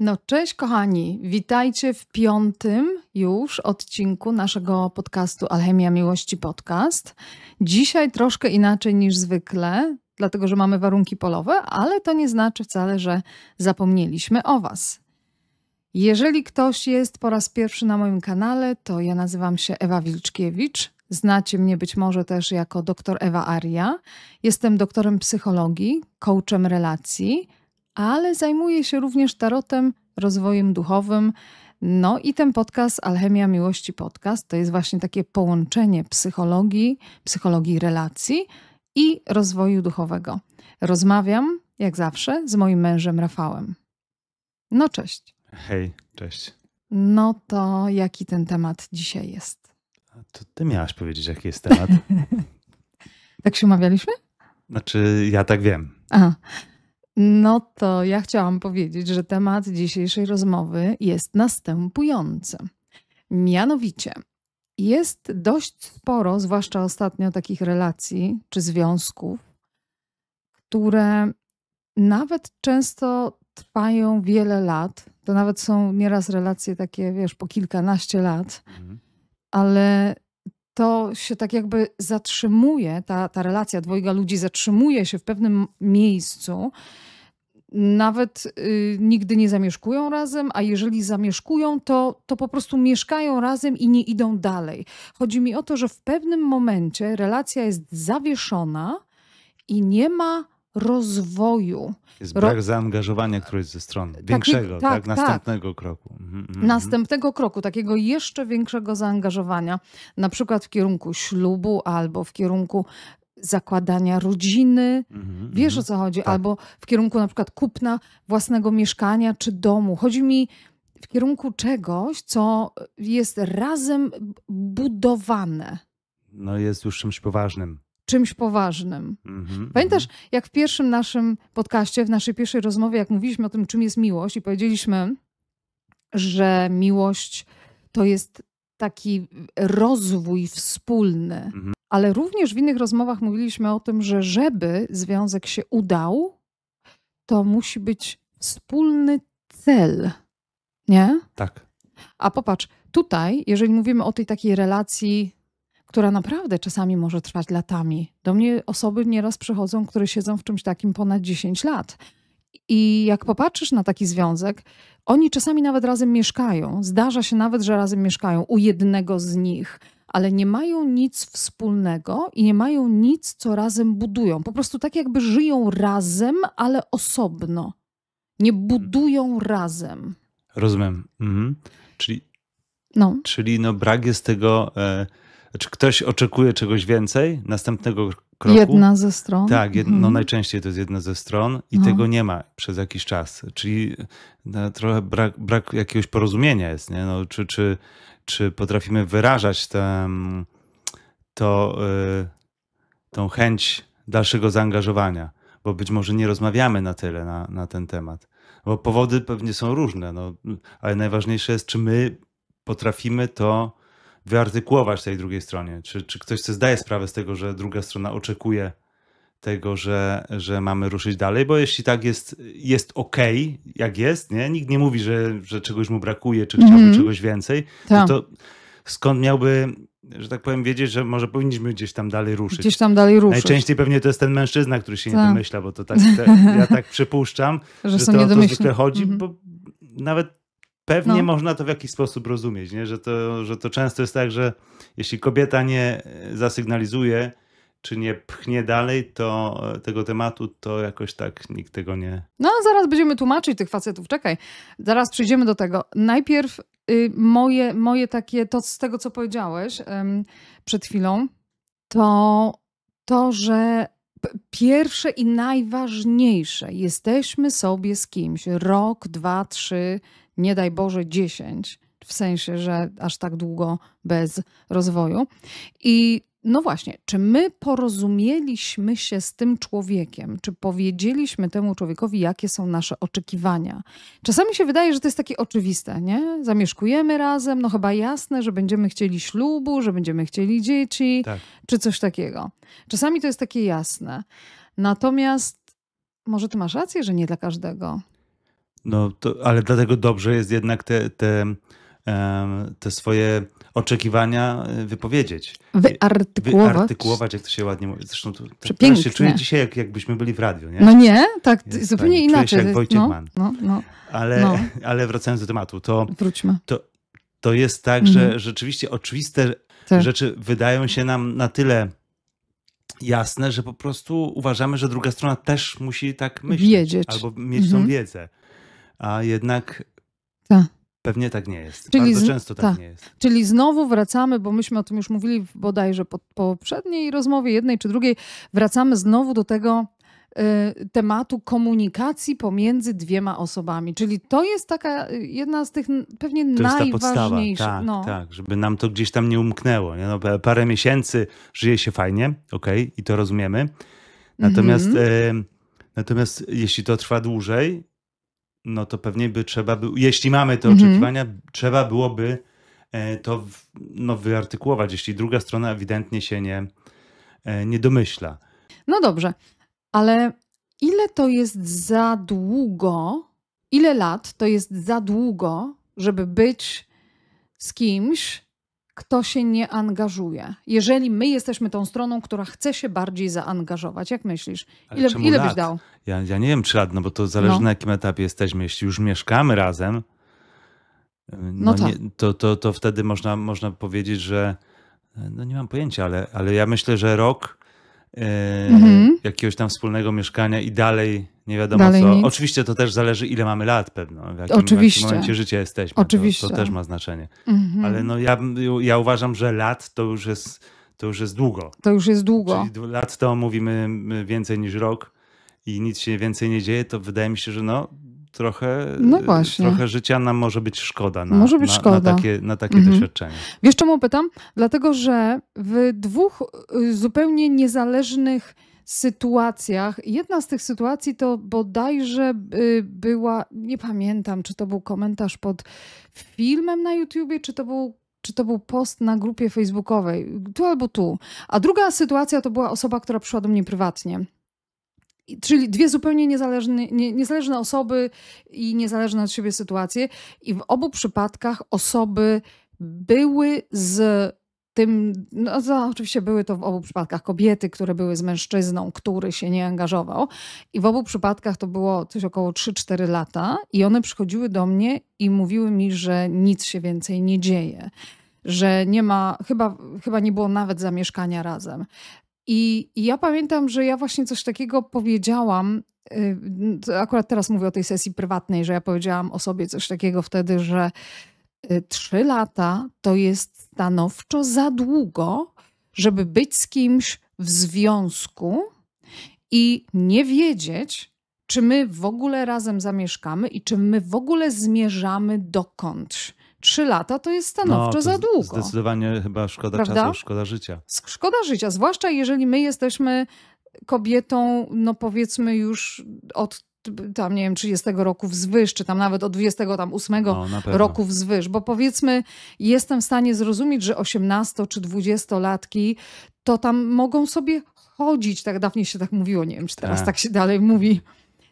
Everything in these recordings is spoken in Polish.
No cześć kochani, witajcie w piątym już odcinku naszego podcastu Alchemia Miłości Podcast. Dzisiaj troszkę inaczej niż zwykle, dlatego że mamy warunki polowe, ale to nie znaczy wcale, że zapomnieliśmy o Was. Jeżeli ktoś jest po raz pierwszy na moim kanale, to ja nazywam się Ewa Wilczkiewicz. Znacie mnie być może też jako doktor Ewa Aria. Jestem doktorem psychologii, coachem relacji – ale zajmuje się również tarotem, rozwojem duchowym. No i ten podcast Alchemia Miłości Podcast to jest właśnie takie połączenie psychologii, psychologii relacji i rozwoju duchowego. Rozmawiam, jak zawsze, z moim mężem Rafałem. No cześć. Hej, cześć. No to jaki ten temat dzisiaj jest? A to ty miałaś powiedzieć, jaki jest temat. tak się umawialiśmy? Znaczy, ja tak wiem. Aha. No to ja chciałam powiedzieć, że temat dzisiejszej rozmowy jest następujący. Mianowicie, jest dość sporo, zwłaszcza ostatnio, takich relacji czy związków, które nawet często trwają wiele lat. To nawet są nieraz relacje takie, wiesz, po kilkanaście lat, mhm. ale to się tak jakby zatrzymuje, ta, ta relacja dwojga ludzi zatrzymuje się w pewnym miejscu. Nawet y, nigdy nie zamieszkują razem, a jeżeli zamieszkują, to, to po prostu mieszkają razem i nie idą dalej. Chodzi mi o to, że w pewnym momencie relacja jest zawieszona i nie ma rozwoju. Jest brak Ro... zaangażowania którejś ze stron, większego, Taki, tak, tak, następnego tak. kroku. Mhm, mhm. następnego kroku, takiego jeszcze większego zaangażowania, na przykład w kierunku ślubu albo w kierunku zakładania rodziny, mhm, wiesz o co chodzi, tak. albo w kierunku na przykład kupna własnego mieszkania czy domu. Chodzi mi w kierunku czegoś, co jest razem budowane. No jest już czymś poważnym czymś poważnym. Mhm, Pamiętasz, mhm. jak w pierwszym naszym podcaście, w naszej pierwszej rozmowie, jak mówiliśmy o tym, czym jest miłość, i powiedzieliśmy, że miłość to jest taki rozwój wspólny. Mhm. Ale również w innych rozmowach mówiliśmy o tym, że żeby związek się udał, to musi być wspólny cel. Nie? Tak. A popatrz, tutaj, jeżeli mówimy o tej takiej relacji która naprawdę czasami może trwać latami. Do mnie osoby nieraz przychodzą, które siedzą w czymś takim ponad 10 lat. I jak popatrzysz na taki związek, oni czasami nawet razem mieszkają. Zdarza się nawet, że razem mieszkają u jednego z nich, ale nie mają nic wspólnego i nie mają nic, co razem budują. Po prostu tak, jakby żyją razem, ale osobno. Nie budują razem. Rozumiem. Mhm. Czyli, no. czyli no brak jest tego. Y czy ktoś oczekuje czegoś więcej następnego kroku? Jedna ze stron. Tak, no mhm. no najczęściej to jest jedna ze stron i no. tego nie ma przez jakiś czas. Czyli e, no, trochę brak, brak, jakiegoś porozumienia jest. Nie? No, czy, czy, czy potrafimy wyrażać ten, mm, to, yy, tą chęć dalszego zaangażowania? Bo być może nie rozmawiamy na tyle na, na ten temat. Bo powody pewnie są różne, no, ale najważniejsze jest, czy my potrafimy to wyartykułować tej drugiej stronie? Czy, czy ktoś sobie zdaje sprawę z tego, że druga strona oczekuje tego, że, że mamy ruszyć dalej? Bo jeśli tak jest, jest ok, jak jest, nie? nikt nie mówi, że, że czegoś mu brakuje, czy chciałby mm -hmm. czegoś więcej, no tak. to skąd miałby że tak powiem, wiedzieć, że może powinniśmy gdzieś tam dalej ruszyć. Gdzieś tam dalej ruszyć. Najczęściej pewnie to jest ten mężczyzna, który się nie domyśla, tak. bo to tak, te, ja tak przypuszczam, że, że to o to zwykle chodzi, mm -hmm. bo nawet pewnie no. można to w jakiś sposób rozumieć, nie? Że, to, że to często jest tak, że jeśli kobieta nie zasygnalizuje, czy nie pchnie dalej to, e, tego tematu, to jakoś tak nikt tego nie. No, zaraz będziemy tłumaczyć tych facetów. Czekaj, zaraz przejdziemy do tego. Najpierw y, moje, moje takie, to z tego, co powiedziałeś y, przed chwilą, to to, że pierwsze i najważniejsze, jesteśmy sobie z kimś rok, dwa, trzy, nie daj Boże 10, w sensie, że aż tak długo bez rozwoju. I no właśnie, czy my porozumieliśmy się z tym człowiekiem? Czy powiedzieliśmy temu człowiekowi, jakie są nasze oczekiwania? Czasami się wydaje, że to jest takie oczywiste, nie? Zamieszkujemy razem, no chyba jasne, że będziemy chcieli ślubu, że będziemy chcieli dzieci, tak. czy coś takiego. Czasami to jest takie jasne. Natomiast może ty masz rację, że nie dla każdego. No, to, ale dlatego dobrze jest jednak te, te, te swoje oczekiwania e, wypowiedzieć. Wyartykułować. Wyartykułować, jak to się ładnie mówi. Zresztą to, tak się czuję dzisiaj, jak, jakbyśmy byli w radiu. Nie? No nie, tak, jest, zupełnie tak, inaczej. Czuję się jak Wojciech no, Mann. No, no, ale, no. ale wracając do tematu, to, Wróćmy. to, to jest tak, mhm. że rzeczywiście oczywiste rzeczy wydają się nam na tyle jasne, że po prostu uważamy, że druga strona też musi tak myśleć. Wiedzieć. Albo mieć mhm. tą wiedzę a jednak ta. pewnie tak nie jest. Czyli Bardzo z... często tak ta. nie jest. Czyli znowu wracamy, bo myśmy o tym już mówili bodajże po poprzedniej rozmowie, jednej czy drugiej, wracamy znowu do tego y, tematu komunikacji pomiędzy dwiema osobami. Czyli to jest taka y, jedna z tych pewnie to najważniejszych. Tak, no. tak, żeby nam to gdzieś tam nie umknęło. Nie? No, parę miesięcy żyje się fajnie, okej, okay, i to rozumiemy. Mhm. Natomiast, natomiast jeśli to trwa dłużej, no to pewnie by trzeba by, jeśli mamy te mhm. oczekiwania, trzeba byłoby e, to no, wyartykułować, jeśli druga strona ewidentnie się nie, e, nie domyśla. No dobrze, ale ile to jest za długo, ile lat to jest za długo, żeby być z kimś, kto się nie angażuje. Jeżeli my jesteśmy tą stroną, która chce się bardziej zaangażować, jak myślisz? Ile, ile byś dał? Ja, ja nie wiem, czy lat, no bo to zależy no. na jakim etapie jesteśmy. Jeśli już mieszkamy razem, no, no nie, tak. to, to, to wtedy można, można powiedzieć, że no nie mam pojęcia, ale, ale ja myślę, że rok yy, mhm. jakiegoś tam wspólnego mieszkania i dalej nie wiadomo Dalej co. Nic. Oczywiście to też zależy, ile mamy lat pewno, w jakim, Oczywiście. Jakim momencie życia jesteśmy. Oczywiście. To, to też ma znaczenie. Mhm. Ale no ja, ja uważam, że lat to już jest, to już jest długo. To już jest długo. Czyli lat to mówimy więcej niż rok i nic się więcej nie dzieje, to wydaje mi się, że no trochę, no właśnie. trochę życia nam może być szkoda na, może być na, szkoda. na takie, na takie mhm. doświadczenie. Wiesz czemu pytam? Dlatego, że w dwóch y, zupełnie niezależnych sytuacjach. Jedna z tych sytuacji to bodajże y, była, nie pamiętam, czy to był komentarz pod filmem na YouTubie, czy to był czy to był post na grupie facebookowej, tu albo tu. A druga sytuacja to była osoba, która przyszła do mnie prywatnie. Czyli dwie zupełnie niezależne, nie, niezależne osoby i niezależne od siebie sytuacje. I w obu przypadkach osoby były z tym, no to oczywiście były to w obu przypadkach kobiety, które były z mężczyzną, który się nie angażował. I w obu przypadkach to było coś około 3-4 lata, i one przychodziły do mnie i mówiły mi, że nic się więcej nie dzieje, że nie ma, chyba, chyba nie było nawet zamieszkania razem. I, I ja pamiętam, że ja właśnie coś takiego powiedziałam. Y, akurat teraz mówię o tej sesji prywatnej, że ja powiedziałam o sobie coś takiego wtedy, że y, trzy lata to jest stanowczo za długo, żeby być z kimś w związku i nie wiedzieć, czy my w ogóle razem zamieszkamy i czy my w ogóle zmierzamy dokądś. Trzy lata to jest stanowczo no, to za długo. Zdecydowanie chyba szkoda Prawda? czasu, szkoda życia. Szkoda życia, zwłaszcza jeżeli my jesteśmy kobietą, no powiedzmy już od tam nie wiem, 30 roku wzwyż, czy tam nawet od 28 no, roku wzwyż, bo powiedzmy, jestem w stanie zrozumieć, że 18 czy 20-latki to tam mogą sobie chodzić, tak dawniej się tak mówiło, nie wiem, czy teraz tak, tak się dalej mówi.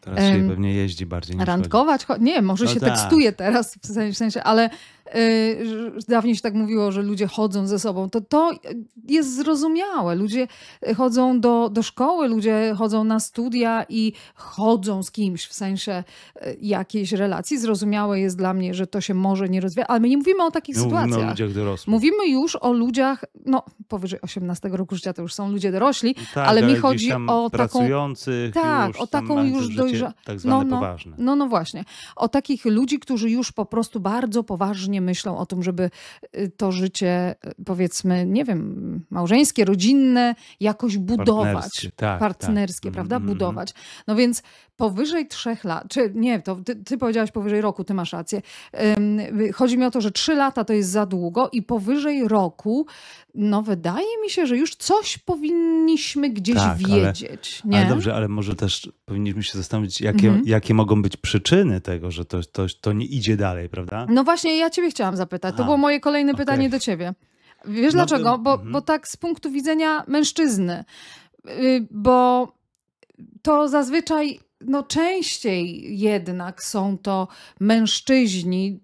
Teraz um, się pewnie jeździ bardziej. Niż randkować? Chodzi. Nie, może no się tak. tekstuje teraz w sensie, ale Y, dawniej się tak mówiło, że ludzie chodzą ze sobą, to to jest zrozumiałe. Ludzie chodzą do, do szkoły, ludzie chodzą na studia i chodzą z kimś w sensie y, jakiejś relacji. Zrozumiałe jest dla mnie, że to się może nie rozwija, ale my nie mówimy o takich nie sytuacjach. Mówimy o ludziach dorosłych. Mówimy już o ludziach, no powyżej 18 roku życia to już są ludzie dorośli, tak, ale mi chodzi o taką... Tak, już, o taką już dojrzałą... Tak no, zwane no, no, poważne. No, no właśnie. O takich ludzi, którzy już po prostu bardzo poważnie nie myślą o tym, żeby y, to życie, y, powiedzmy, nie wiem, małżeńskie, rodzinne, jakoś budować. Partnerskie, tak, partnerskie tak. prawda? Mhm, mhm. Budować. No więc powyżej trzech lat, czy nie, to ty, ty powiedziałaś powyżej roku, ty masz rację. Chodzi mi o to, że trzy lata to jest za długo i powyżej roku, no wydaje mi się, że już coś powinniśmy gdzieś tak, wiedzieć. Ale, nie? ale dobrze, ale może też powinniśmy się zastanowić, jakie, mhm. jakie mogą być przyczyny tego, że to, to, to nie idzie dalej, prawda? No właśnie, ja ciebie chciałam zapytać. To A, było moje kolejne okay. pytanie do ciebie. Wiesz no, dlaczego? Y, bo, mhm. bo tak z punktu widzenia mężczyzny, y, bo to zazwyczaj no częściej jednak są to mężczyźni,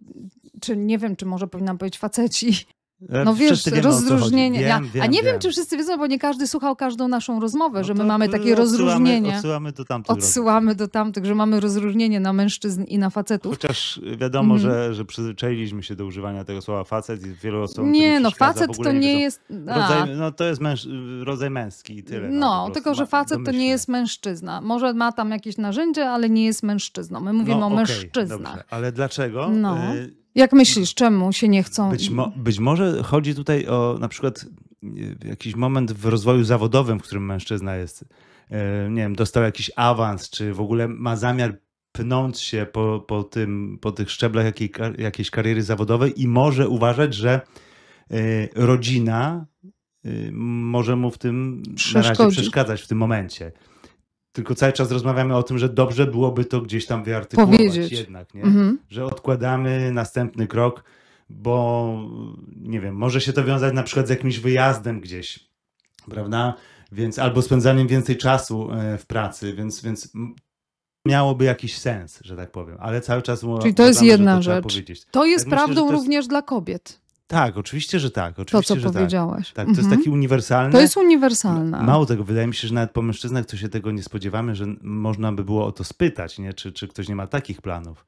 czy nie wiem, czy może powinnam powiedzieć faceci, E, no wiesz, rozróżnienie. Wiem, ja, wiem, a nie wiem, wiem, czy wszyscy wiedzą, bo nie każdy słuchał każdą naszą rozmowę, no że my mamy takie odsyłamy, rozróżnienie. Odsyłamy do tamtych. Odsyłamy rozmów. do tamtych, że mamy rozróżnienie na mężczyzn i na facetów. Chociaż wiadomo, mm. że, że przyzwyczailiśmy się do używania tego słowa facet i wielu osób Nie, no facet to nie, nie jest... Rodzaj, no to jest męż, rodzaj męski i tyle. No, no tylko, że facet to nie jest mężczyzna. Może ma tam jakieś narzędzie, ale nie jest mężczyzną. My mówimy no, o okay, mężczyznach. Dobrze. Ale dlaczego? No. Y jak myślisz, czemu się nie chcą? Być, mo być może chodzi tutaj o na przykład e, jakiś moment w rozwoju zawodowym, w którym mężczyzna jest, e, nie wiem, dostał jakiś awans, czy w ogóle ma zamiar pnąć się po, po, tym, po tych szczeblach jakiej, jakiejś kariery zawodowej i może uważać, że e, rodzina może mu w tym na razie przeszkadzać w tym momencie tylko cały czas rozmawiamy o tym, że dobrze byłoby to gdzieś tam wyartykułować Powiedzieć. jednak, nie? Mhm. że odkładamy następny krok, bo nie wiem, może się to wiązać na przykład z jakimś wyjazdem gdzieś, prawda? Więc albo spędzaniem więcej czasu e, w pracy, więc, więc miałoby jakiś sens, że tak powiem, ale cały czas Czyli to jest jedna to rzecz. To jest tak prawdą myślę, to jest... również dla kobiet. Tak, oczywiście, że tak. Oczywiście, to, co że Tak. tak mhm. To jest mhm. taki uniwersalny. To jest uniwersalne. Mało tego, wydaje mi się, że nawet po mężczyznach to się tego nie spodziewamy, że można by było o to spytać, nie? Czy, czy ktoś nie ma takich planów.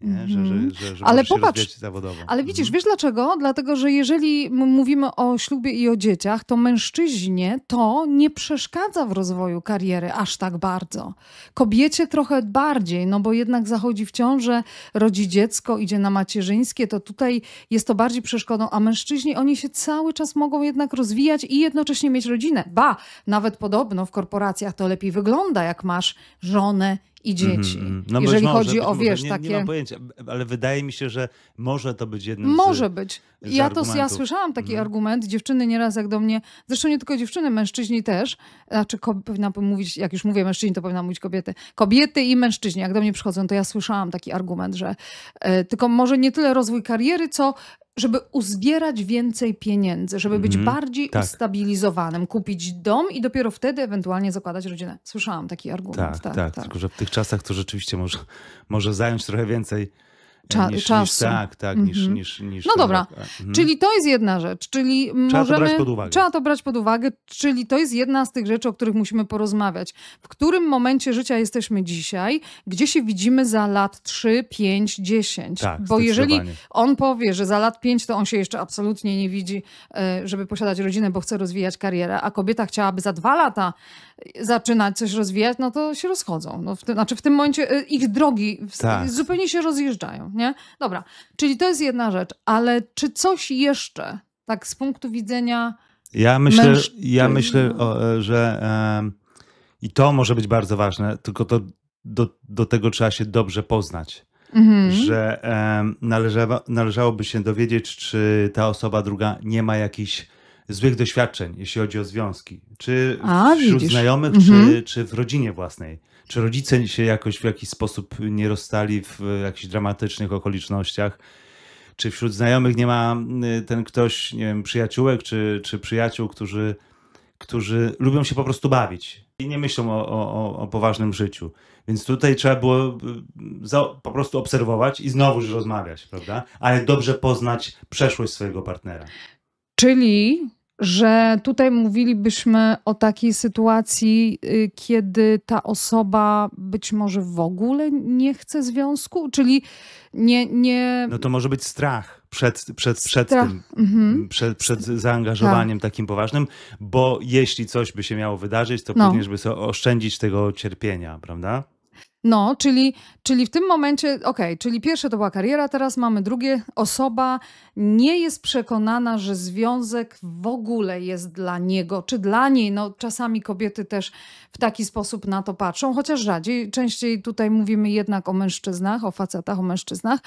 Nie? Że, że, mhm. że, że ale popatrz, zawodowo. Ale widzisz, mhm. wiesz dlaczego? Dlatego, że jeżeli mówimy o ślubie i o dzieciach, to mężczyźnie to nie przeszkadza w rozwoju kariery aż tak bardzo. Kobiecie trochę bardziej, no bo jednak zachodzi w ciążę, rodzi dziecko, idzie na macierzyńskie, to tutaj jest to bardziej przeszkodą, a mężczyźni oni się cały czas mogą jednak rozwijać i jednocześnie mieć rodzinę. Ba, nawet podobno w korporacjach to lepiej wygląda, jak masz żonę i dzieci. Mm -hmm. no Jeżeli może, chodzi o, wiesz, nie, takie... Nie mam pojęcia, ale wydaje mi się, że może to być jednym Może z, być. Z ja, to, ja słyszałam taki mm. argument, dziewczyny nieraz jak do mnie, zresztą nie tylko dziewczyny, mężczyźni też, znaczy powinna mówić, jak już mówię mężczyźni, to powinna mówić kobiety. Kobiety i mężczyźni, jak do mnie przychodzą, to ja słyszałam taki argument, że y, tylko może nie tyle rozwój kariery, co żeby uzbierać więcej pieniędzy, żeby być mm, bardziej tak. ustabilizowanym, kupić dom i dopiero wtedy ewentualnie zakładać rodzinę. Słyszałam taki argument. Tak, tak, tak. tak. tylko że w tych czasach to rzeczywiście może, może zająć trochę więcej Cza niż, czasu. Niż, tak, tak, mm -hmm. niż, mhm. niż, niż. No dobra, tak, mm czyli to jest jedna rzecz, czyli trzeba możemy, to brać pod uwagę. Trzeba to brać pod uwagę, czyli to jest jedna z tych rzeczy, o których musimy porozmawiać. W którym momencie życia jesteśmy dzisiaj, gdzie się widzimy za lat 3, 5, 10? Tak, Bo jeżeli on powie, że za lat 5 to on się jeszcze absolutnie nie widzi, e, żeby posiadać rodzinę, bo chce rozwijać karierę, a kobieta chciałaby za dwa lata e, zaczynać coś rozwijać, no to się rozchodzą. No w tym, znaczy w tym momencie e, ich drogi tak. zupełnie się rozjeżdżają nie? Dobra, czyli to jest jedna rzecz, ale czy coś jeszcze, tak z punktu widzenia. Ja myślę, ja myślę że e, i to może być bardzo ważne, tylko to do, do tego trzeba się dobrze poznać. Mhm. Że e, należało, należałoby się dowiedzieć, czy ta osoba druga nie ma jakichś złych doświadczeń, jeśli chodzi o związki, czy A, wśród widzisz. znajomych, mhm. czy, czy w rodzinie własnej. Czy rodzice się jakoś w jakiś sposób nie rozstali w jakichś dramatycznych okolicznościach? Czy wśród znajomych nie ma y, ten ktoś, nie wiem, przyjaciółek czy, czy przyjaciół, którzy, którzy lubią się po prostu bawić i nie myślą o, o, o poważnym życiu? Więc tutaj trzeba było y, po prostu obserwować i znowuż rozmawiać, prawda? Ale dobrze poznać przeszłość swojego partnera. Czyli że tutaj mówilibyśmy o takiej sytuacji, y, kiedy ta osoba być może w ogóle nie chce związku, czyli nie. nie... No to może być strach przed, przed, przed strach. tym, mhm. przed, przed zaangażowaniem tak. takim poważnym, bo jeśli coś by się miało wydarzyć, to no. by sobie oszczędzić tego cierpienia, prawda? No, czyli, czyli w tym momencie, okej, okay, czyli pierwsze to była kariera, teraz mamy drugie. Osoba nie jest przekonana, że związek w ogóle jest dla niego czy dla niej. No, czasami kobiety też w taki sposób na to patrzą, chociaż rzadziej. Częściej tutaj mówimy jednak o mężczyznach, o facetach, o mężczyznach,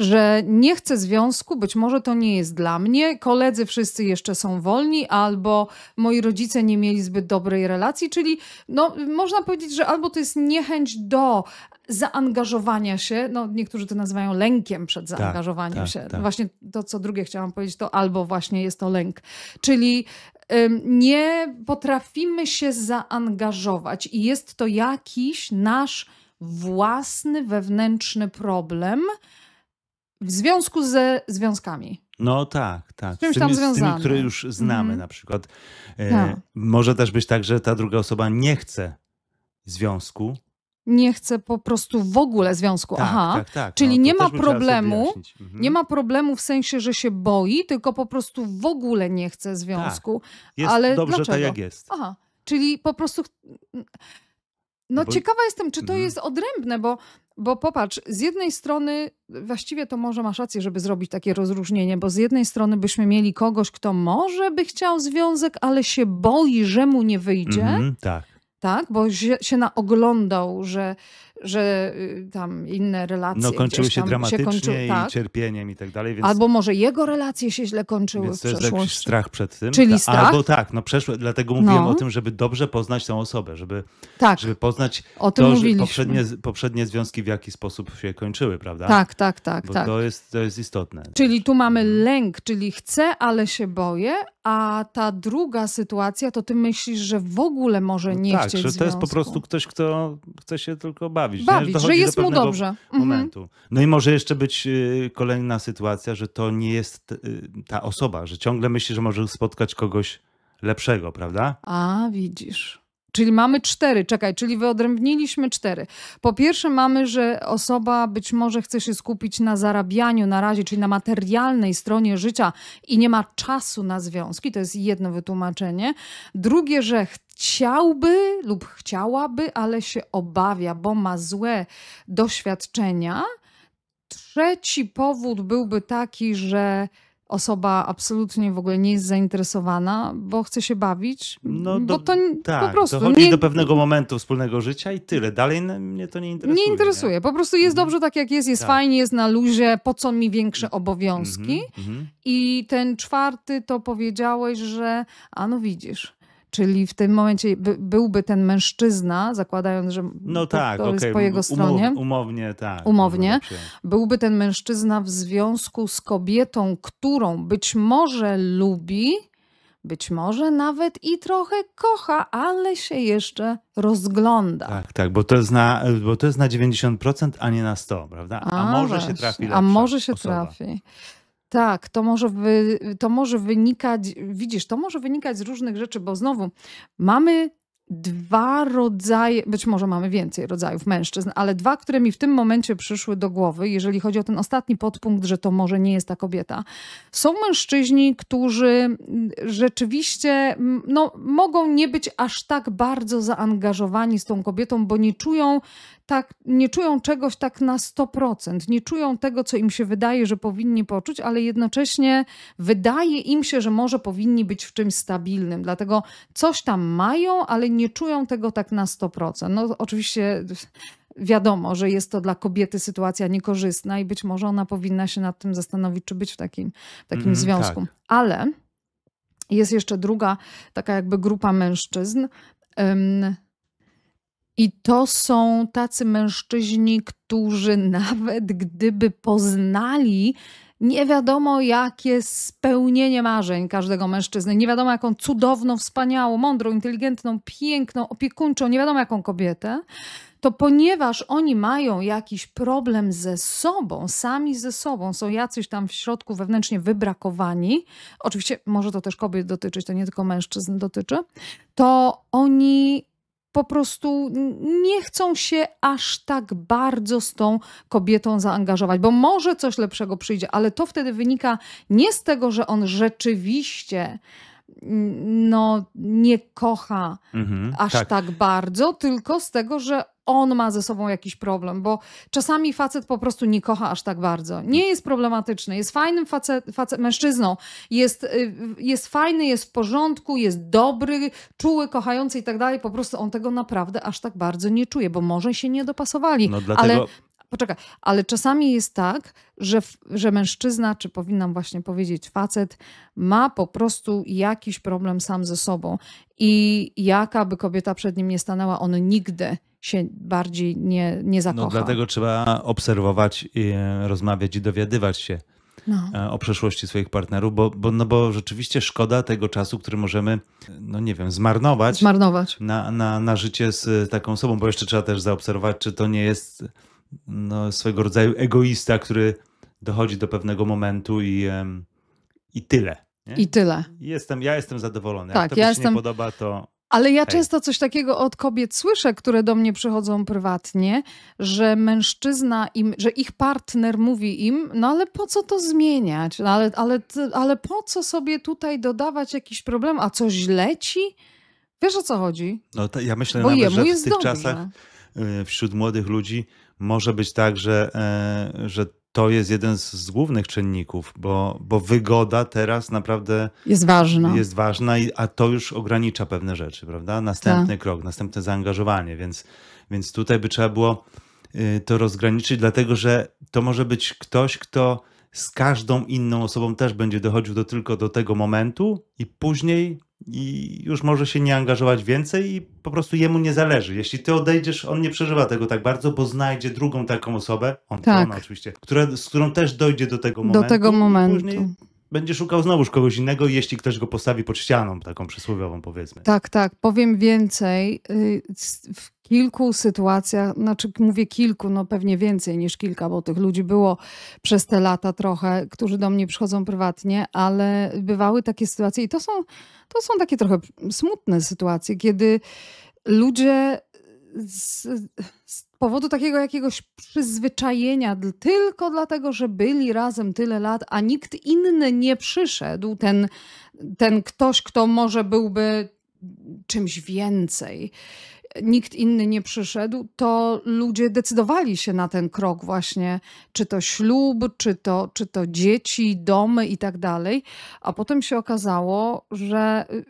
że nie chcę związku, być może to nie jest dla mnie. Koledzy wszyscy jeszcze są wolni, albo moi rodzice nie mieli zbyt dobrej relacji, czyli no, można powiedzieć, że albo to jest niechęć do zaangażowania się, no niektórzy to nazywają lękiem przed tak, zaangażowaniem tak, się. Tak, tak. Właśnie to, co drugie chciałam powiedzieć, to albo właśnie jest to lęk. Czyli nie potrafimy się zaangażować i jest to jakiś nasz własny wewnętrzny problem w związku ze związkami. No tak, tak. Z, czymś z, tymi, tam z tymi, które już znamy mm. na przykład. E, tak. może też być tak, że ta druga osoba nie chce związku, nie chce po prostu w ogóle związku. Tak, Aha. Tak, tak. Czyli no, nie ma problemu. Mhm. Nie ma problemu w sensie, że się boi, tylko po prostu w ogóle nie chce związku. Tak. Jest Ale dobrze tak, dlaczego? tak jak jest. Aha. Czyli po prostu. No, no, bo... ciekawa jestem, czy to mhm. jest odrębne, bo, bo popatrz, z jednej strony, właściwie to może masz rację, żeby zrobić takie rozróżnienie, bo z jednej strony byśmy mieli kogoś, kto może by chciał związek, ale się boi, że mu nie wyjdzie. Mhm, tak tak? Bo się naoglądał, że że y, tam inne relacje. No kończyły się dramatycznie się kończyły, i tak? cierpieniem i tak dalej. Więc... Albo może jego relacje się źle kończyły więc w przeszłości. Jest jakiś strach przed tym. Czyli strach? Albo tak, no przeszło, dlatego mówiłem no. o tym, żeby dobrze poznać tę osobę, żeby, tak. żeby poznać o tym to, poprzednie, poprzednie związki w jaki sposób się kończyły, prawda? Tak, tak, tak. Bo tak. To, jest, to jest istotne. Czyli tu mamy mhm. lęk, czyli chcę, ale się boję, a ta druga sytuacja, to ty myślisz, że w ogóle może no nie no tak, chcieć Tak, że to jest po prostu ktoś, kto chce się tylko bawić bawić. bawić nie? Że, że jest mu dobrze. Mhm. Momentu. No i może jeszcze być y, kolejna sytuacja, że to nie jest y, ta osoba, że ciągle myśli, że może spotkać kogoś lepszego, prawda? A, widzisz. Czyli mamy cztery, czekaj, czyli wyodrębniliśmy cztery. Po pierwsze mamy, że osoba być może chce się skupić na zarabianiu na razie, czyli na materialnej stronie życia i nie ma czasu na związki, to jest jedno wytłumaczenie. Drugie, że chciałby lub chciałaby, ale się obawia, bo ma złe doświadczenia. Trzeci powód byłby taki, że osoba absolutnie w ogóle nie jest zainteresowana, bo chce się bawić, no, do, bo to tak, po prostu... Dochodzi nie, do pewnego momentu wspólnego życia i tyle. Dalej mnie to nie interesuje. Nie interesuje. Nie? Po prostu jest mhm. dobrze tak, jak jest, jest tak. fajnie, jest na luzie, po co mi większe mhm, obowiązki? Mhm, I ten czwarty to powiedziałeś, że a no widzisz, Czyli w tym momencie by, byłby ten mężczyzna, zakładając, że no to, tak, to okay. jest po jego stronie. Umow, umownie, tak. Umownie. Byłby ten mężczyzna w związku z kobietą, którą być może lubi, być może nawet i trochę kocha, ale się jeszcze rozgląda. Tak, tak, bo to jest na, bo to jest na 90%, a nie na 100%, prawda? A, a może się trafi A może się trafi. Tak, to może, wy, to może wynikać, widzisz, to może wynikać z różnych rzeczy, bo znowu mamy dwa rodzaje, być może mamy więcej rodzajów mężczyzn, ale dwa, które mi w tym momencie przyszły do głowy, jeżeli chodzi o ten ostatni podpunkt, że to może nie jest ta kobieta. Są mężczyźni, którzy rzeczywiście no, mogą nie być aż tak bardzo zaangażowani z tą kobietą, bo nie czują tak, nie czują czegoś tak na 100%, nie czują tego, co im się wydaje, że powinni poczuć, ale jednocześnie wydaje im się, że może powinni być w czymś stabilnym. Dlatego coś tam mają, ale nie nie czują tego tak na 100%. No oczywiście wiadomo, że jest to dla kobiety sytuacja niekorzystna i być może ona powinna się nad tym zastanowić, czy być w takim, takim mm, związku. Tak. Ale jest jeszcze druga, taka jakby grupa mężczyzn. Um, i to są tacy mężczyźni, którzy nawet gdyby poznali nie wiadomo jakie spełnienie marzeń każdego mężczyzny, nie wiadomo jaką cudowną, wspaniałą, mądrą, inteligentną, piękną, opiekuńczą, nie wiadomo jaką kobietę, to ponieważ oni mają jakiś problem ze sobą, sami ze sobą, są jacyś tam w środku wewnętrznie wybrakowani, oczywiście może to też kobiet dotyczyć, to nie tylko mężczyzn dotyczy, to oni po prostu nie chcą się aż tak bardzo z tą kobietą zaangażować, bo może coś lepszego przyjdzie, ale to wtedy wynika nie z tego, że on rzeczywiście no, nie kocha mhm, aż tak. tak bardzo, tylko z tego, że on ma ze sobą jakiś problem, bo czasami facet po prostu nie kocha aż tak bardzo. Nie jest problematyczny, jest fajnym facet, facet, mężczyzną, jest, y, jest fajny, jest w porządku, jest dobry, czuły, kochający i tak dalej. Po prostu on tego naprawdę aż tak bardzo nie czuje, bo może się nie dopasowali, no dlatego... ale Poczekaj, ale czasami jest tak, że, że mężczyzna, czy powinnam właśnie powiedzieć facet, ma po prostu jakiś problem sam ze sobą i jaka by kobieta przed nim nie stanęła, on nigdy się bardziej nie, nie no, zakocha. No dlatego trzeba obserwować, i e, rozmawiać i dowiadywać się. No. E, o przeszłości swoich partnerów, bo, bo, no bo rzeczywiście szkoda tego czasu, który możemy, no nie wiem, zmarnować, zmarnować. Na, na, na życie z e, taką osobą, bo jeszcze trzeba też zaobserwować, czy to nie jest no, swego rodzaju egoista, który dochodzi do pewnego momentu i, i tyle. Nie? I tyle. Jestem, ja jestem zadowolony. Tak, Jak to ja jestem... się nie podoba, to ale ja często coś takiego od kobiet słyszę, które do mnie przychodzą prywatnie, że mężczyzna im, że ich partner mówi im, no ale po co to zmieniać? No ale, ale, ale po co sobie tutaj dodawać jakiś problem? A co źle ci? Wiesz o co chodzi? No ja myślę nawet, że w tych dobrze. czasach e, wśród młodych ludzi może być tak, że, e, że to jest jeden z głównych czynników, bo, bo wygoda teraz naprawdę jest ważna. Jest ważna, a to już ogranicza pewne rzeczy, prawda? Następny tak. krok, następne zaangażowanie, więc, więc tutaj by trzeba było y, to rozgraniczyć, dlatego że to może być ktoś, kto z każdą inną osobą też będzie dochodził do tylko do tego momentu i później i już może się nie angażować więcej i po prostu jemu nie zależy. Jeśli ty odejdziesz, on nie przeżywa tego tak bardzo, bo znajdzie drugą taką osobę, on, tak. ona oczywiście, która, z którą też dojdzie do tego momentu. Do tego momentu będzie szukał znowu kogoś innego, jeśli ktoś go postawi pod ścianą, taką przysłowiową powiedzmy. Tak, tak. Powiem więcej. Y, kilku sytuacjach, znaczy mówię kilku, no pewnie więcej niż kilka, bo tych ludzi było przez te lata trochę, którzy do mnie przychodzą prywatnie, ale bywały takie sytuacje i to są, to są takie trochę smutne sytuacje, kiedy ludzie z, z powodu takiego jakiegoś przyzwyczajenia, tylko dlatego, że byli razem tyle lat, a nikt inny nie przyszedł, ten, ten ktoś, kto może byłby czymś więcej nikt inny nie przyszedł, to ludzie decydowali się na ten krok właśnie, czy to ślub, czy to, czy to dzieci, domy i tak dalej, a potem się okazało, że y,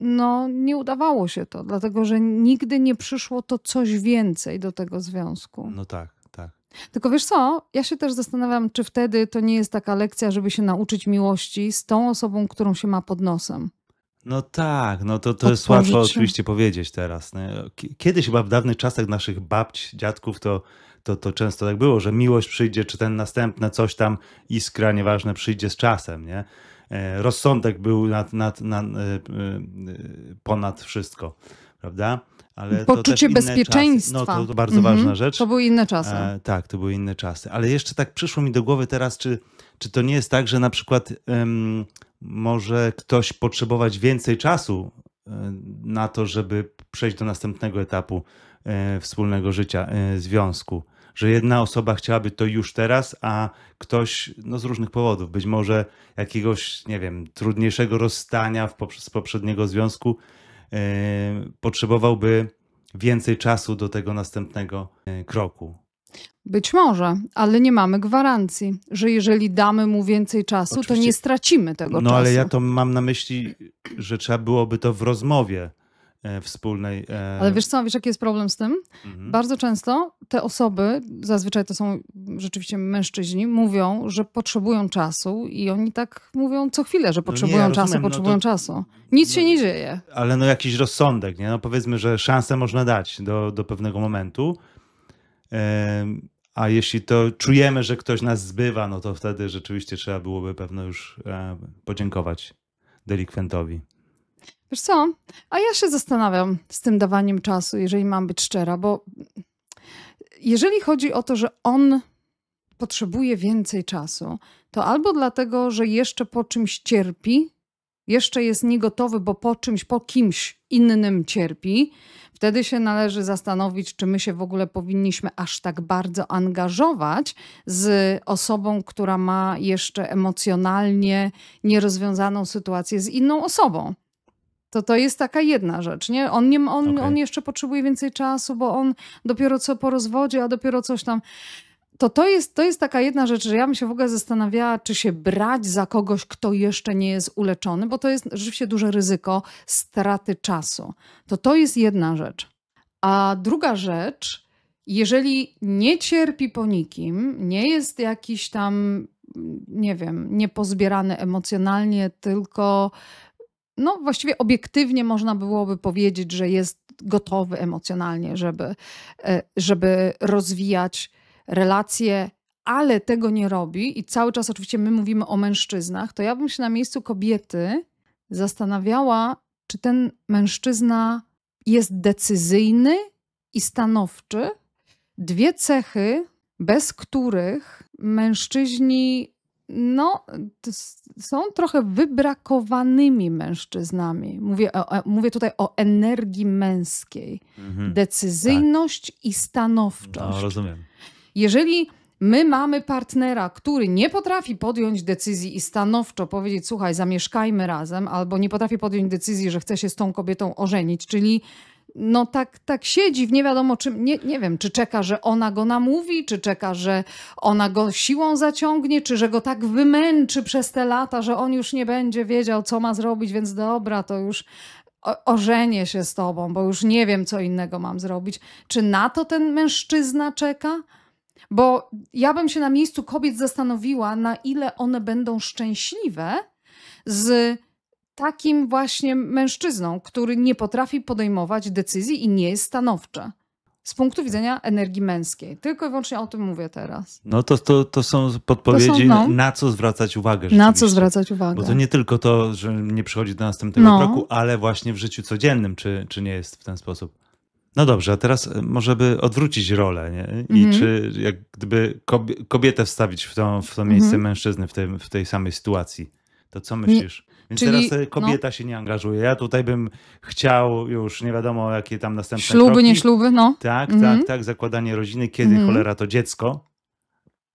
no, nie udawało się to, dlatego że nigdy nie przyszło to coś więcej do tego związku. No tak, tak. Tylko wiesz co, ja się też zastanawiam, czy wtedy to nie jest taka lekcja, żeby się nauczyć miłości z tą osobą, którą się ma pod nosem. No tak, no to, to jest łatwo oczywiście powiedzieć teraz. Nie? Kiedyś chyba w dawnych czasach naszych babć, dziadków to, to, to często tak było, że miłość przyjdzie, czy ten następne coś tam, iskra, nieważne, przyjdzie z czasem, nie? E, rozsądek był nad, nad, nad, e, e, ponad wszystko, prawda? Ale Poczucie bezpieczeństwa. No to, to bardzo mhm. ważna rzecz. To były inne czasy. E, tak, to były inne czasy. Ale jeszcze tak przyszło mi do głowy teraz, czy, czy to nie jest tak, że na przykład może ktoś potrzebować więcej czasu e, na to, żeby przejść do następnego etapu e, wspólnego życia, e, związku. Że jedna osoba chciałaby to już teraz, a ktoś no z różnych powodów, być może jakiegoś, nie wiem, trudniejszego rozstania z poprzedniego związku, potrzebowałby więcej czasu do tego następnego kroku. Być może, ale nie mamy gwarancji, że jeżeli damy mu więcej czasu, Oczywiście. to nie stracimy tego no, czasu. No ale ja to mam na myśli, że trzeba byłoby to w rozmowie e, wspólnej. E, ale wiesz co, wiesz jaki jest problem z tym? Mhm. Bardzo często te osoby, zazwyczaj to są rzeczywiście mężczyźni, mówią, że potrzebują czasu i oni tak mówią co chwilę, że potrzebują no nie, ja czasu, no potrzebują to... czasu. Nic no, się nie dzieje. Ale no jakiś rozsądek, nie? No powiedzmy, że szansę można dać do, do pewnego momentu. A jeśli to czujemy, że ktoś nas zbywa, no to wtedy rzeczywiście trzeba byłoby pewno już e, podziękować delikwentowi. Wiesz co? A ja się zastanawiam z tym dawaniem czasu, jeżeli mam być szczera, bo jeżeli chodzi o to, że on potrzebuje więcej czasu, to albo dlatego, że jeszcze po czymś cierpi, jeszcze jest niegotowy, bo po czymś, po kimś innym cierpi, Wtedy się należy zastanowić, czy my się w ogóle powinniśmy aż tak bardzo angażować z osobą, która ma jeszcze emocjonalnie nierozwiązaną sytuację z inną osobą. To to jest taka jedna rzecz, nie? On, nie, on, okay. on jeszcze potrzebuje więcej czasu, bo on dopiero co po rozwodzie, a dopiero coś tam to to jest, to jest taka jedna rzecz, że ja bym się w ogóle zastanawiała, czy się brać za kogoś, kto jeszcze nie jest uleczony, bo to jest rzeczywiście duże ryzyko straty czasu. To to jest jedna rzecz. A druga rzecz, jeżeli nie cierpi po nikim, nie jest jakiś tam, nie wiem, niepozbierany emocjonalnie, tylko no właściwie obiektywnie można byłoby powiedzieć, że jest gotowy emocjonalnie, żeby, e, żeby rozwijać relacje, ale tego nie robi i cały czas oczywiście my mówimy o mężczyznach, to ja bym się na miejscu kobiety zastanawiała, czy ten mężczyzna jest decyzyjny i stanowczy. Dwie cechy, bez których mężczyźni no, są trochę wybrakowanymi mężczyznami. Mówię, o, e, mówię tutaj o energii męskiej. Mhm, Decyzyjność tak. i stanowczość. No, rozumiem. Jeżeli my mamy partnera, który nie potrafi podjąć decyzji i stanowczo powiedzieć: Słuchaj, zamieszkajmy razem, albo nie potrafi podjąć decyzji, że chce się z tą kobietą ożenić, czyli no tak, tak siedzi w nie wiadomo czym, nie, nie wiem, czy czeka, że ona go namówi, czy czeka, że ona go siłą zaciągnie, czy że go tak wymęczy przez te lata, że on już nie będzie wiedział, co ma zrobić, więc dobra, to już ożenię się z tobą, bo już nie wiem, co innego mam zrobić. Czy na to ten mężczyzna czeka? Bo ja bym się na miejscu kobiet zastanowiła, na ile one będą szczęśliwe z takim właśnie mężczyzną, który nie potrafi podejmować decyzji i nie jest stanowczy. Z punktu widzenia energii męskiej. Tylko i wyłącznie o tym mówię teraz. No to, to, to są podpowiedzi, to są, no, na co zwracać uwagę. Na co zwracać uwagę. Bo to nie tylko to, że nie przychodzi do następnego no. kroku, ale właśnie w życiu codziennym, czy, czy nie jest w ten sposób. No dobrze, a teraz y, może by odwrócić rolę nie? i mhm. czy jak gdyby kobietę wstawić w to, w to miejsce mhm. mężczyzny w, w tej samej sytuacji, to co myślisz? Więc Czyli, teraz y, no. kobieta no. się nie angażuje. Ja tutaj bym chciał już nie wiadomo jakie tam następne Śluby, kroki. nie śluby, no. Tak, mhm. tak, tak, zakładanie rodziny, kiedy cholera to dziecko.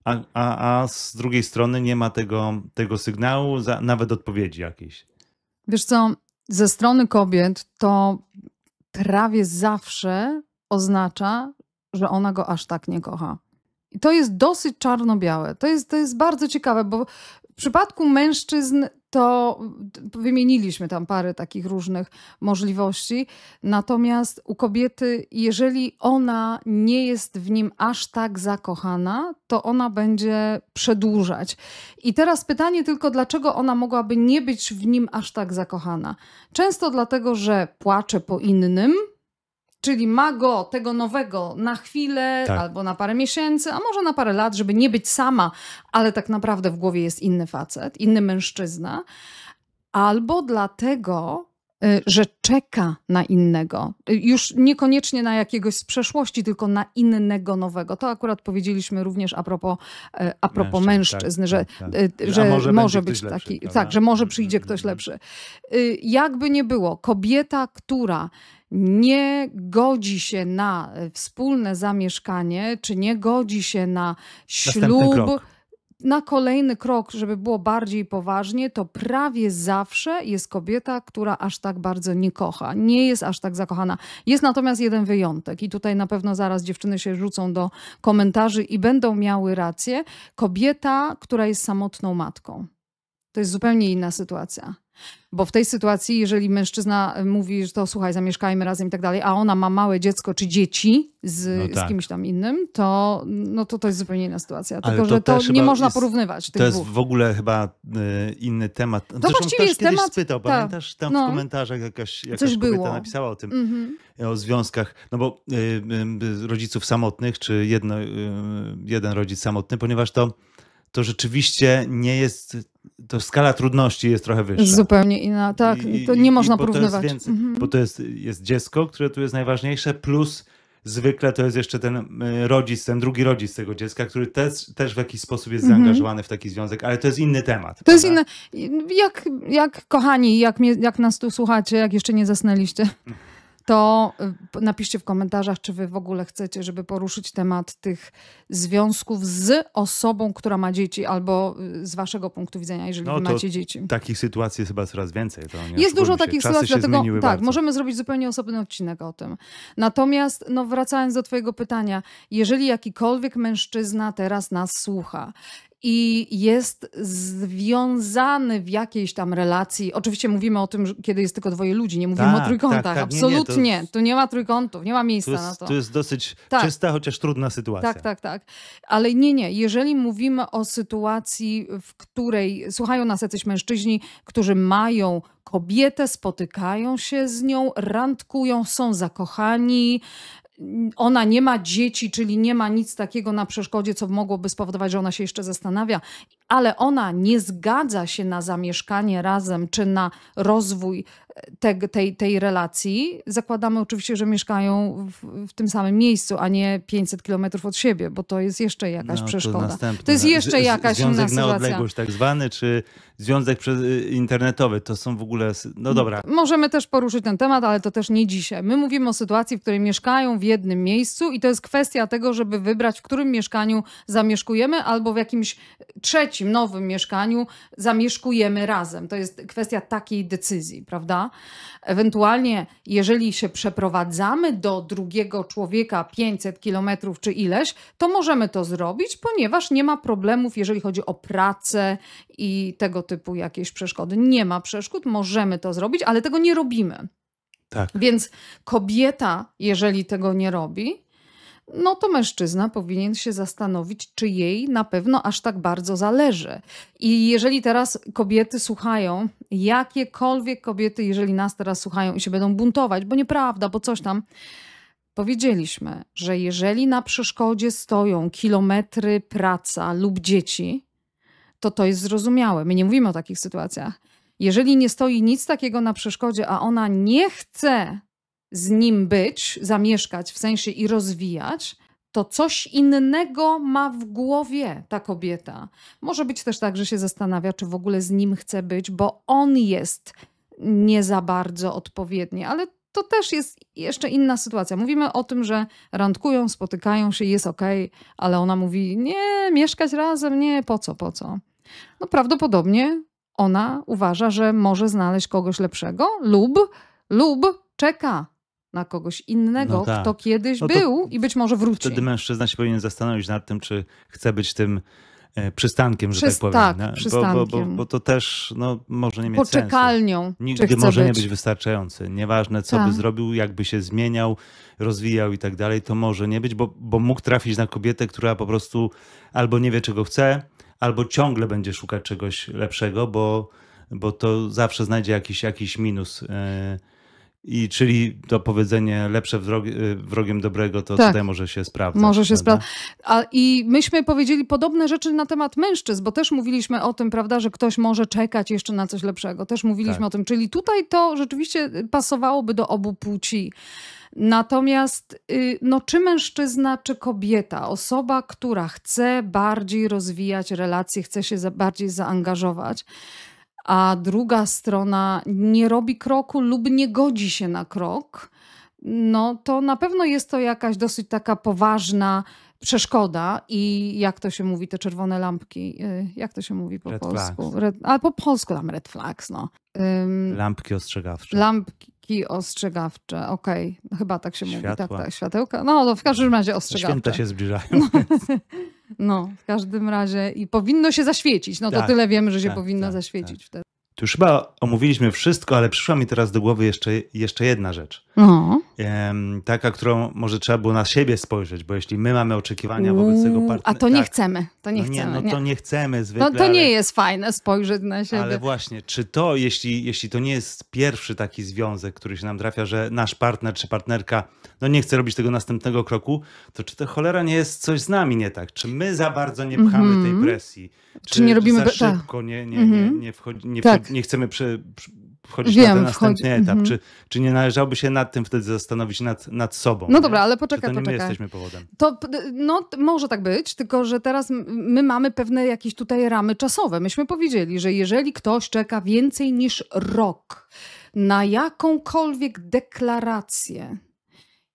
A, a, a z drugiej strony nie ma tego, tego sygnału, za, nawet odpowiedzi jakiejś. Wiesz co, ze strony kobiet to prawie zawsze oznacza, że ona go aż tak nie kocha. I to jest dosyć czarno-białe. To jest, to jest bardzo ciekawe, bo w przypadku mężczyzn to wymieniliśmy tam parę takich różnych możliwości. Natomiast u kobiety, jeżeli ona nie jest w nim aż tak zakochana, to ona będzie przedłużać. I teraz pytanie tylko, dlaczego ona mogłaby nie być w nim aż tak zakochana? Często dlatego, że płacze po innym Czyli ma go, tego nowego, na chwilę tak. albo na parę miesięcy, a może na parę lat, żeby nie być sama, ale tak naprawdę w głowie jest inny facet, inny mężczyzna. Albo dlatego, y, że czeka na innego. Y, już niekoniecznie na jakiegoś z przeszłości, tylko na innego nowego. To akurat powiedzieliśmy również a propos, y, a propos mężczyzn, tak, mężczyzn tak, że, tak, tak. że może, może być taki, tak, że może przyjdzie ktoś lepszy. Jakby nie było, kobieta, która nie godzi się na e, wspólne zamieszkanie, czy nie godzi się na ślub, na kolejny krok, żeby było bardziej poważnie, to prawie zawsze jest kobieta, która aż tak bardzo nie kocha, nie jest aż tak zakochana. Jest natomiast jeden wyjątek, i tutaj na pewno zaraz dziewczyny się rzucą do komentarzy i będą miały rację. Kobieta, która jest samotną matką. To jest zupełnie inna sytuacja. Bo w tej sytuacji, jeżeli mężczyzna e, mówi, że to słuchaj, zamieszkajmy razem i tak dalej, a ona ma małe dziecko czy dzieci z, no tak. z kimś tam innym, to, no to to jest zupełnie inna sytuacja. Tylko, to że to nie można jest, porównywać. to jest dwóch. w ogóle chyba e, inny temat. To Zresztą właściwie jest temat. Spytał, tak, pamiętasz tam no, w komentarzach jakaś, jakaś coś kobieta było. napisała o tym, mm -hmm. o związkach, no bo y, y, rodziców samotnych, czy jedno, y, jeden rodzic samotny, ponieważ to to rzeczywiście nie jest. To skala trudności jest trochę wyższa. Zupełnie inna, tak. I, to nie można porównywać. To więcej, mhm. Bo to jest, jest dziecko, które tu jest najważniejsze, plus zwykle to jest jeszcze ten e, rodzic, ten drugi rodzic tego dziecka, który też, też w jakiś sposób jest mhm. zaangażowany w taki związek, ale to jest inny temat. To prawda? jest inny. Jak, jak kochani, jak, mnie, jak nas tu słuchacie, jak jeszcze nie zasnęliście, to y, napiszcie w komentarzach, czy wy w ogóle chcecie, żeby poruszyć temat tych związków z osobą, która ma dzieci, albo y, z waszego punktu widzenia, jeżeli no, macie dzieci. Takich sytuacji jest chyba coraz więcej. jest dużo się. takich Czasy sytuacji, dlatego tak, bardzo. możemy zrobić zupełnie osobny odcinek o tym. Natomiast, no wracając do twojego pytania, jeżeli jakikolwiek mężczyzna teraz nas słucha i jest związany w jakiejś tam relacji. Oczywiście mówimy o tym, kiedy jest tylko dwoje ludzi, nie mówimy tak, o trójkątach. Tak, tak. Absolutnie. Nie, nie, to... Tu nie ma trójkątów, nie ma miejsca tu jest, na to. To jest dosyć tak. czysta, chociaż trudna sytuacja. Tak, tak, tak. Ale nie, nie. Jeżeli mówimy o sytuacji, w której słuchają nas jacyś mężczyźni, którzy mają kobietę, spotykają się z nią, randkują, są zakochani, ona nie ma dzieci, czyli nie ma nic takiego na przeszkodzie, co mogłoby spowodować, że ona się jeszcze zastanawia, ale ona nie zgadza się na zamieszkanie razem czy na rozwój te, tej, tej relacji. Zakładamy oczywiście, że mieszkają w, w, tym samym miejscu, a nie 500 kilometrów od siebie, bo to jest jeszcze jakaś no, przeszkoda. To, to, jest jeszcze jakaś Związek na odległość tak zwany, czy związek y, internetowy, to są w ogóle... No dobra. Możemy też poruszyć ten temat, ale to też nie dzisiaj. My mówimy o sytuacji, w której mieszkają w jednym miejscu i to jest kwestia tego, żeby wybrać, w którym mieszkaniu zamieszkujemy albo w jakimś trzecim, nowym mieszkaniu zamieszkujemy razem. To jest kwestia takiej decyzji, prawda? Ewentualnie, jeżeli się przeprowadzamy do drugiego człowieka 500 km czy ileś, to możemy to zrobić, ponieważ nie ma problemów, jeżeli chodzi o pracę i tego typu jakieś przeszkody. Nie ma przeszkód, możemy to zrobić, ale tego nie robimy. Tak. Więc kobieta, jeżeli tego nie robi, no to mężczyzna powinien się zastanowić, czy jej na pewno aż tak bardzo zależy. I jeżeli teraz kobiety słuchają, jakiekolwiek kobiety, jeżeli nas teraz słuchają i się będą buntować, bo nieprawda, bo coś tam. Powiedzieliśmy, że jeżeli na przeszkodzie stoją kilometry praca lub dzieci, to to jest zrozumiałe. My nie mówimy o takich sytuacjach. Jeżeli nie stoi nic takiego na przeszkodzie, a ona nie chce z nim być, zamieszkać w sensie i rozwijać, to coś innego ma w głowie ta kobieta. Może być też tak, że się zastanawia, czy w ogóle z nim chce być, bo on jest nie za bardzo odpowiedni, ale to też jest jeszcze inna sytuacja. Mówimy o tym, że randkują, spotykają się, jest ok, ale ona mówi: Nie, mieszkać razem, nie, po co, po co. No prawdopodobnie ona uważa, że może znaleźć kogoś lepszego lub, lub czeka na kogoś innego, no tak. kto kiedyś no był i być może wróci. Wtedy mężczyzna się powinien zastanowić nad tym, czy chce być tym e, przystankiem, że Przyst tak powiem. Tak, przystankiem. Bo, bo, bo, bo, to też no, może nie mieć Poczekalnią, sensu. Nigdy może być. nie być wystarczający. Nieważne, co tak. by zrobił, jakby się zmieniał, rozwijał i tak dalej, to może nie być, bo, bo mógł trafić na kobietę, która po prostu albo nie wie, czego chce, albo ciągle będzie szukać czegoś lepszego, bo, bo to zawsze znajdzie jakiś, jakiś minus. Yy i czyli to powiedzenie lepsze y, wrogiem dobrego, to tak. tutaj może się sprawdzać. Może się sprawdzać. I myśmy powiedzieli podobne rzeczy na temat mężczyzn, bo też mówiliśmy o tym, prawda, że ktoś może czekać jeszcze na coś lepszego. Też mówiliśmy tak. o tym. Czyli tutaj to rzeczywiście pasowałoby do obu płci. Natomiast y, no, czy mężczyzna, czy kobieta, osoba, która chce bardziej rozwijać relacje, chce się bardziej zaangażować, a druga strona nie robi kroku lub nie godzi się na krok, no to na pewno jest to jakaś dosyć taka poważna przeszkoda i jak to się mówi, te czerwone lampki, y, jak to się mówi po red polsku? Flags. Red, po polsku tam red flags, no. Um, lampki ostrzegawcze. Lampki, Światełki ostrzegawcze, okej, okay. No chyba tak się Światła. mówi, tak, tak, światełka. No, no w każdym razie ostrzegawcze. Święta się zbliżają. No, no, w każdym razie i powinno się zaświecić, no to tak, tyle wiemy, że się tak, powinno tak, zaświecić tak. wtedy. Tu już chyba omówiliśmy wszystko, ale przyszła mi teraz do głowy jeszcze, jeszcze jedna rzecz. No. Taka, którą może trzeba było na siebie spojrzeć, bo jeśli my mamy oczekiwania Uuu, wobec tego mm, partnera. A to nie tak, chcemy. To nie no chcemy. no nie. to nie chcemy zwykle. No to nie ale, jest fajne spojrzeć na siebie. Ale właśnie, czy to, jeśli, jeśli to nie jest pierwszy taki związek, który się nam trafia, że nasz partner czy partnerka no nie chce robić tego następnego kroku, to czy to cholera nie jest coś z nami nie tak? Czy my za bardzo nie pchamy mm -hmm. tej mhm. presji? Czy, czy nie robimy czy za tak. szybko, nie, nie, nie, mhm. nie, wchodzi, nie tak. Tak. nie chcemy przechodzić wchodzić Wiem, na ten następny etap. Mhm. Czy, czy nie należałoby się nad tym wtedy zastanowić nad, nad sobą? No nie? dobra, ale poczekaj, czy to nie poczekaj. My jesteśmy powodem. To, no, może tak być, tylko że teraz my mamy pewne jakieś tutaj ramy czasowe. Myśmy powiedzieli, że jeżeli ktoś czeka więcej niż rok na jakąkolwiek deklarację,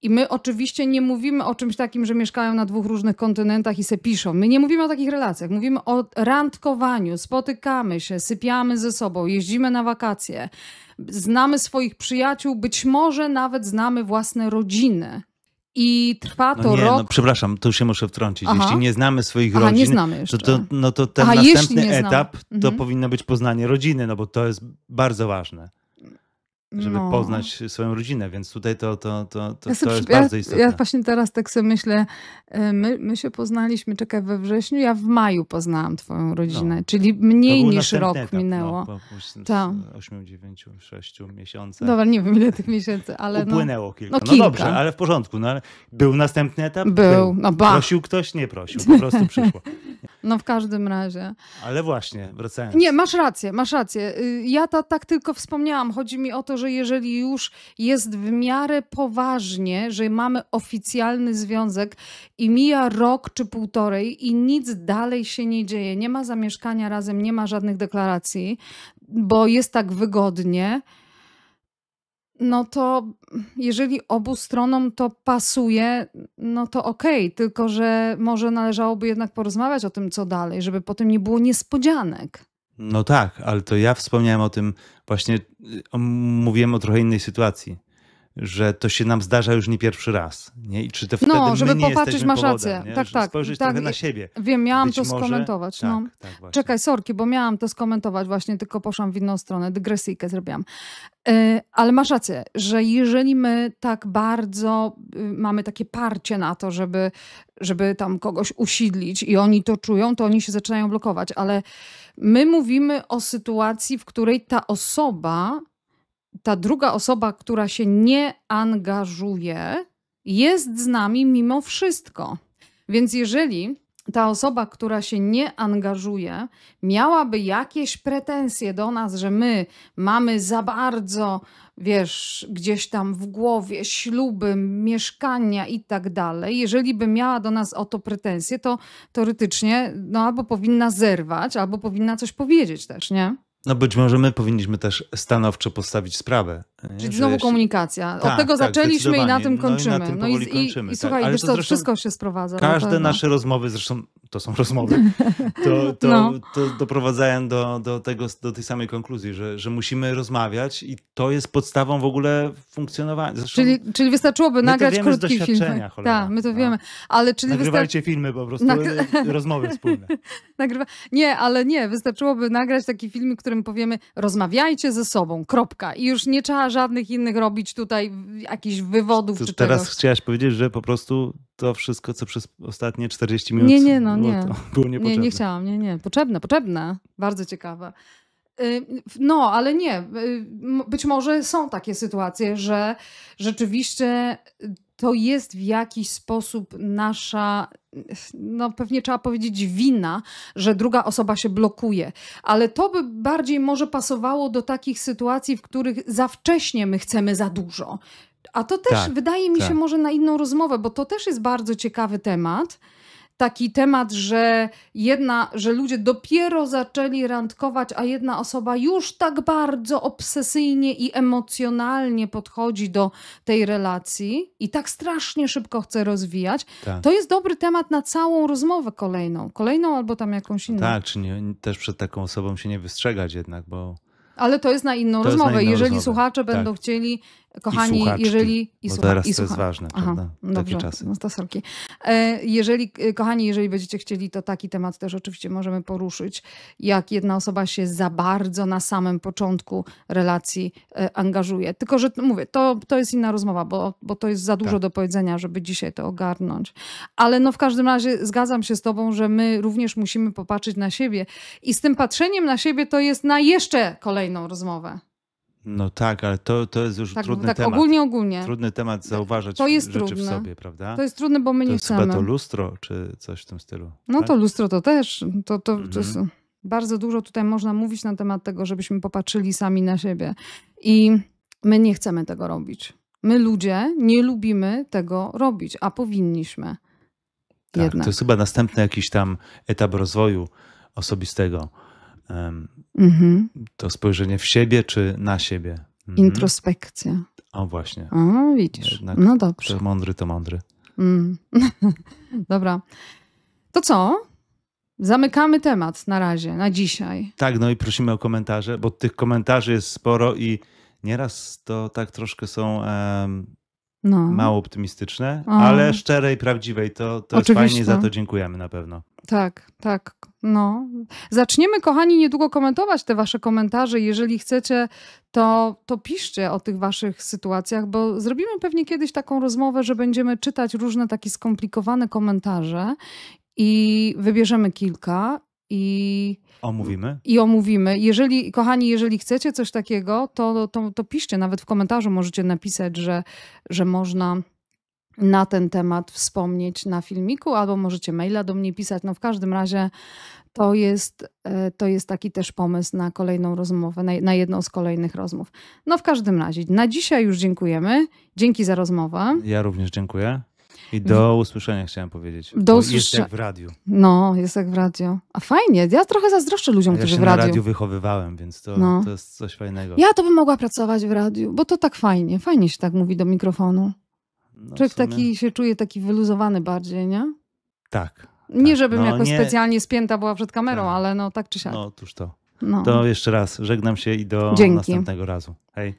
i my oczywiście nie mówimy o czymś takim, że mieszkają na dwóch różnych kontynentach i se piszą. My nie mówimy o takich relacjach. Mówimy o randkowaniu, spotykamy się, sypiamy ze sobą, jeździmy na wakacje, znamy swoich przyjaciół, być może nawet znamy własne rodziny. I trwa no to no nie, rok. No, przepraszam, tu się muszę wtrącić. Aha. Jeśli nie znamy swoich Aha, rodzin, znamy to, to, no to ten Aha, następny etap to mhm. powinno być poznanie rodziny, no bo to jest bardzo ważne żeby no. poznać swoją rodzinę, więc tutaj to, to, to, to, ja to jest ja, bardzo istotne. Ja właśnie teraz tak sobie myślę, e, my, my się poznaliśmy, czekaj, we wrześniu, ja w maju poznałam twoją rodzinę, no. czyli mniej niż rok etap, no, minęło. No, po, 8, 9, 6 miesiącach. Dobra, nie wiem ile tych miesięcy, ale no- Upłynęło no, kilka. No, kilka. dobrze, ale w porządku. No, ale był następny etap? Był. był. No, ba. Prosił ktoś? Nie prosił, po prostu przyszło. No w każdym razie. Ale właśnie, wracając. Nie, masz rację, masz rację. Y, ja ta, tak tylko wspomniałam. Chodzi mi o to, że jeżeli już jest w miarę poważnie, że mamy oficjalny związek i mija rok czy półtorej i nic dalej się nie dzieje, nie ma zamieszkania razem, nie ma żadnych deklaracji, bo jest tak wygodnie, no to jeżeli obu stronom to pasuje, no to okej, okay, tylko że może należałoby jednak porozmawiać o tym, co dalej, żeby potem nie było niespodzianek. No tak, ale to ja wspomniałem o tym właśnie, y, mówiłem o trochę innej sytuacji że to się nam zdarza już nie pierwszy raz. Nie? I czy to no, wtedy no, żeby my nie popatrzeć, masz rację. Tak, tak. Spojrzeć tak, trochę na siebie. Wiem, miałam Być to może... skomentować. Tak, no. Tak, Czekaj, sorki, bo miałam to skomentować właśnie, tylko poszłam w inną stronę, dygresyjkę zrobiłam. Y, ale masz rację, że jeżeli my tak bardzo y, mamy takie parcie na to, żeby, żeby tam kogoś usidlić i oni to czują, to oni się zaczynają blokować. Ale my mówimy o sytuacji, w której ta osoba ta druga osoba, która się nie angażuje, jest z nami mimo wszystko. Więc jeżeli ta osoba, która się nie angażuje, miałaby jakieś pretensje do nas, że my mamy za bardzo, wiesz, gdzieś tam w głowie śluby, mieszkania i tak dalej, jeżeli by miała do nas o to pretensje, to teoretycznie no, albo powinna zerwać, albo powinna coś powiedzieć też, nie? No być może my powinniśmy też stanowczo postawić sprawę, E, czyli znowu komunikacja. Od tak, tego tak, zaczęliśmy no i na tym kończymy. No i, no i, kończymy, i, tak. i słuchaj, tak. wszystko się sprowadza. Każde na nasze rozmowy, zresztą to są rozmowy, to, to, no. to doprowadzają do, do, tego, do tej samej konkluzji, że, że musimy rozmawiać i to jest podstawą w ogóle funkcjonowania. Zresztą czyli, czyli wystarczyłoby nagrać to krótki film. Tak, my to no. wiemy. Ale czyli Nagrywajcie wystar... filmy po prostu, Nagry... E, rozmowy wspólne. Nagrywa... Nie, ale nie, wystarczyłoby nagrać taki film, w którym powiemy rozmawiajcie ze sobą, kropka. I już nie trzeba żadnych innych robić tutaj jakichś wywodów to, czy Teraz czegoś. chciałaś powiedzieć, że po prostu to wszystko, co przez ostatnie 40 minut nie, nie, no, było, nie. było niepotrzebne. Nie, nie chciałam, nie, nie. Potrzebne, potrzebne. Bardzo ciekawe. Y, no, ale nie. Y, być może są takie sytuacje, że rzeczywiście to jest w jakiś sposób nasza, no pewnie trzeba powiedzieć, wina, że druga osoba się blokuje. Ale to by bardziej może pasowało do takich sytuacji, w których za wcześnie my chcemy za dużo. A to też tak, wydaje mi tak. się może na inną rozmowę, bo to też jest bardzo ciekawy temat taki temat, że jedna, że ludzie dopiero zaczęli randkować, a jedna osoba już tak bardzo obsesyjnie i emocjonalnie podchodzi do tej relacji i tak strasznie szybko chce rozwijać, tak. to jest dobry temat na całą rozmowę kolejną. Kolejną albo tam jakąś inną. Tak, czy nie, też przed taką osobą się nie wystrzegać jednak, bo... Ale to jest na inną to rozmowę. Na inną Jeżeli rozmowę. słuchacze tak. będą chcieli Kochani, I jeżeli. I bo teraz i to jest ważne, prawda? Takie czasy. No to sorki. E, jeżeli, e, kochani, jeżeli będziecie chcieli, to taki temat też oczywiście możemy poruszyć. Jak jedna osoba się za bardzo na samym początku relacji e, angażuje. Tylko, że mówię, to, to jest inna rozmowa, bo, bo to jest za dużo tak. do powiedzenia, żeby dzisiaj to ogarnąć. Ale no w każdym razie zgadzam się z Tobą, że my również musimy popatrzeć na siebie. I z tym patrzeniem na siebie to jest na jeszcze kolejną rozmowę. No tak, ale to, to jest już tak, trudny tak temat. Ogólnie, ogólnie. Trudny temat zauważać to jest rzeczy trudne. w sobie, prawda? To jest trudne, bo my to nie chcemy. Chyba to lustro, czy coś w tym stylu. No tak? to lustro to też. To, to, mhm. to jest, mhm. bardzo dużo tutaj można mówić na temat tego, żebyśmy popatrzyli sami na siebie. I my nie chcemy tego robić. My ludzie nie lubimy tego robić, a powinniśmy. Tak, Jednak. to jest chyba następny jakiś tam etap rozwoju osobistego Mhm. To spojrzenie w siebie czy na siebie. Mhm. Introspekcja. O właśnie. O, widzisz. Jednak no dobrze. To mądry to mądry. Mm. Dobra. To co? Zamykamy temat na razie, na dzisiaj. Tak, no i prosimy o komentarze, bo tych komentarzy jest sporo i nieraz to tak troszkę są um, no. mało optymistyczne, o. ale szczere i prawdziwe i to, to Oczywiście. jest fajnie, za to dziękujemy na pewno. Tak, tak. No. Zaczniemy, kochani, niedługo komentować te wasze komentarze. Jeżeli chcecie, to, to piszcie o tych waszych sytuacjach, bo zrobimy pewnie kiedyś taką rozmowę, że będziemy czytać różne takie skomplikowane komentarze i wybierzemy kilka i omówimy. I omówimy. Jeżeli, kochani, jeżeli chcecie coś takiego, to, to, to piszcie nawet w komentarzu, możecie napisać, że, że można na ten temat wspomnieć na filmiku, albo możecie maila do mnie pisać. No w każdym razie to jest, e, to jest taki też pomysł na kolejną rozmowę, na, na jedną z kolejnych rozmów. No w każdym razie, na dzisiaj już dziękujemy. Dzięki za rozmowę. Ja również dziękuję. I do usłyszenia chciałem powiedzieć. Do usłyszenia. Jest jak w radiu. No, jest jak w radiu. A fajnie, ja trochę zazdroszczę ludziom, ja którzy w radiu. Ja się na radiu wychowywałem, więc to, no. to jest coś fajnego. Ja to bym mogła pracować w radiu, bo to tak fajnie. Fajnie się tak mówi do mikrofonu. No Człowiek taki się czuje taki wyluzowany bardziej, nie? Tak. Nie, tak. żebym no, jakoś nie... specjalnie spięta była przed kamerą, tak. ale no tak czy siak. No, tuż to. No. To jeszcze raz żegnam się i do Dzięki. następnego razu. Hej.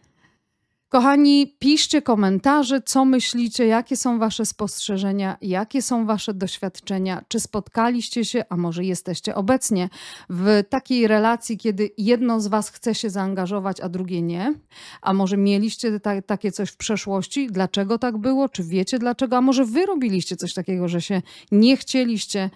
Kochani, piszcie komentarze, co myślicie, jakie są Wasze spostrzeżenia, jakie są Wasze doświadczenia, czy spotkaliście się, a może jesteście obecnie w takiej relacji, kiedy jedno z Was chce się zaangażować, a drugie nie, a może mieliście ta takie coś w przeszłości, dlaczego tak było, czy wiecie dlaczego, a może Wy robiliście coś takiego, że się nie chcieliście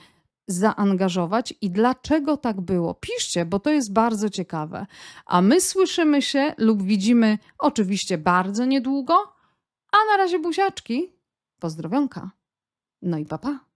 zaangażować i dlaczego tak było. Piszcie, bo to jest bardzo ciekawe. A my słyszymy się lub widzimy oczywiście bardzo niedługo. A na razie buziaczki, pozdrowionka. No i papa. Pa.